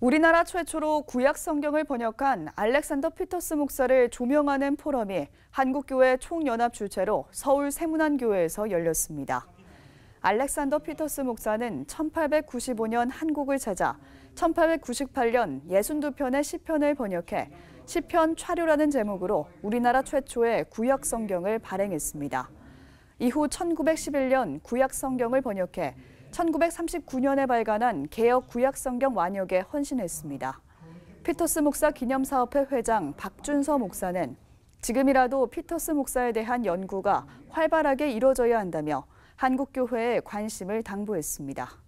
우리나라 최초로 구약 성경을 번역한 알렉산더 피터스 목사를 조명하는 포럼이 한국교회 총연합 주최로 서울 세문안교회에서 열렸습니다. 알렉산더 피터스 목사는 1895년 한국을 찾아 1898년 62편의 시편을 번역해 시편 차료라는 제목으로 우리나라 최초의 구약 성경을 발행했습니다. 이후 1911년 구약 성경을 번역해 1939년에 발간한 개혁 구약 성경 완역에 헌신했습니다. 피터스 목사 기념사업회 회장 박준서 목사는 지금이라도 피터스 목사에 대한 연구가 활발하게 이뤄져야 한다며 한국교회에 관심을 당부했습니다.